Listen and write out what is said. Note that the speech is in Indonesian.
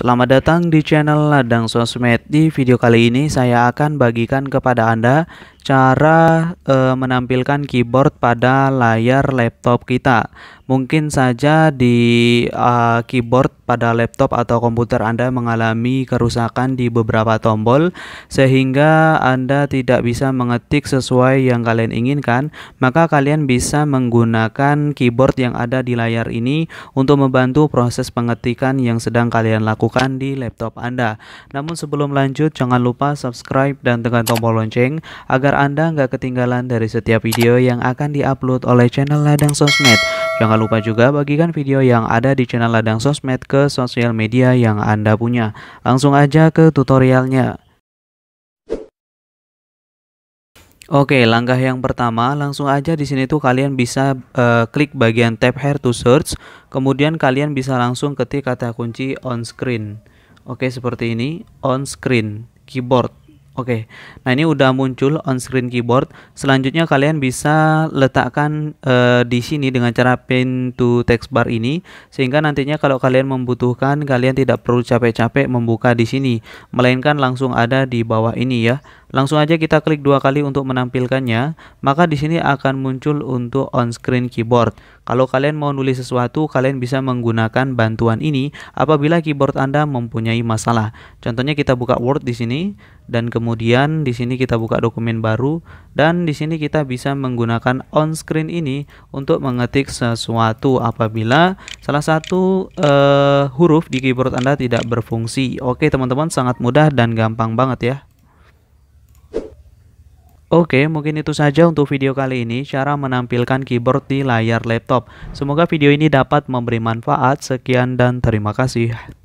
Selamat datang di channel Ladang Sosmed. Di video kali ini saya akan bagikan kepada Anda cara e, menampilkan keyboard pada layar laptop kita. Mungkin saja di e, keyboard pada laptop atau komputer Anda mengalami kerusakan di beberapa tombol sehingga Anda tidak bisa mengetik sesuai yang kalian inginkan, maka kalian bisa menggunakan keyboard yang ada di layar ini untuk membantu proses pengetikan yang sedang kalian lakukan lakukan di laptop Anda. Namun sebelum lanjut, jangan lupa subscribe dan tekan tombol lonceng agar Anda nggak ketinggalan dari setiap video yang akan diupload oleh channel Ladang Sosmed. Jangan lupa juga bagikan video yang ada di channel Ladang Sosmed ke sosial media yang Anda punya. Langsung aja ke tutorialnya. Oke, langkah yang pertama langsung aja di sini tuh kalian bisa uh, klik bagian tab hair to search, kemudian kalian bisa langsung ketik kata kunci on screen. Oke, seperti ini, on screen keyboard. Oke. Nah, ini udah muncul on screen keyboard. Selanjutnya kalian bisa letakkan uh, di sini dengan cara pin to text bar ini sehingga nantinya kalau kalian membutuhkan kalian tidak perlu capek-capek membuka di sini, melainkan langsung ada di bawah ini ya. Langsung aja kita klik dua kali untuk menampilkannya, maka di sini akan muncul untuk on screen keyboard. Kalau kalian mau nulis sesuatu, kalian bisa menggunakan bantuan ini apabila keyboard Anda mempunyai masalah. Contohnya kita buka Word di sini dan kemudian di sini kita buka dokumen baru dan di sini kita bisa menggunakan on screen ini untuk mengetik sesuatu apabila salah satu uh, huruf di keyboard Anda tidak berfungsi. Oke, teman-teman sangat mudah dan gampang banget ya. Oke, mungkin itu saja untuk video kali ini cara menampilkan keyboard di layar laptop. Semoga video ini dapat memberi manfaat. Sekian dan terima kasih.